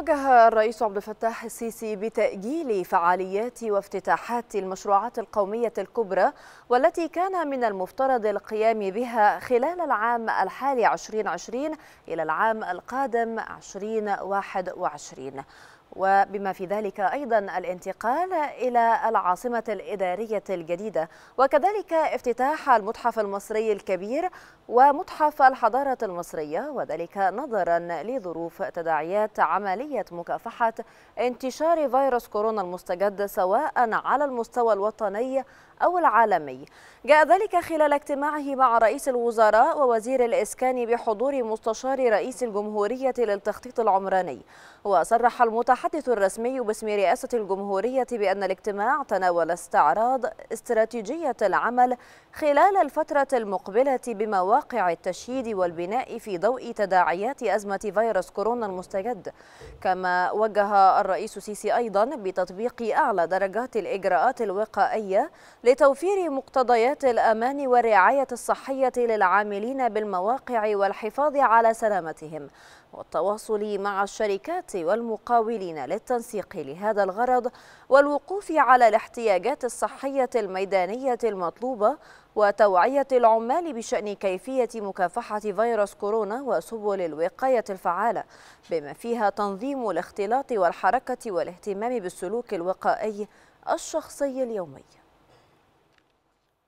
وجه الرئيس عبد الفتاح السيسي بتأجيل فعاليات وافتتاحات المشروعات القومية الكبرى والتي كان من المفترض القيام بها خلال العام الحالي 2020 إلى العام القادم 2021 وبما في ذلك أيضا الانتقال إلى العاصمة الإدارية الجديدة وكذلك افتتاح المتحف المصري الكبير ومتحف الحضارة المصرية وذلك نظرا لظروف تداعيات عملية مكافحة انتشار فيروس كورونا المستجد سواء على المستوى الوطني أو العالمي جاء ذلك خلال اجتماعه مع رئيس الوزراء ووزير الإسكان بحضور مستشار رئيس الجمهورية للتخطيط العمراني وصرح المتحدث الرسمي باسم رئاسة الجمهورية بأن الاجتماع تناول استعراض استراتيجية العمل خلال الفترة المقبلة بمواقع التشييد والبناء في ضوء تداعيات أزمة فيروس كورونا المستجد كما وجه الرئيس السيسي أيضا بتطبيق أعلى درجات الإجراءات الوقائية لتوفير مقتضيات الأمان والرعاية الصحية للعاملين بالمواقع والحفاظ على سلامتهم والتواصل مع الشركات والمقاولين للتنسيق لهذا الغرض والوقوف على الاحتياجات الصحية الميدانية المطلوبة وتوعية العمال بشأن كيفية مكافحة فيروس كورونا وسبل الوقاية الفعالة بما فيها تنظيم الاختلاط والحركة والاهتمام بالسلوك الوقائي الشخصي اليومي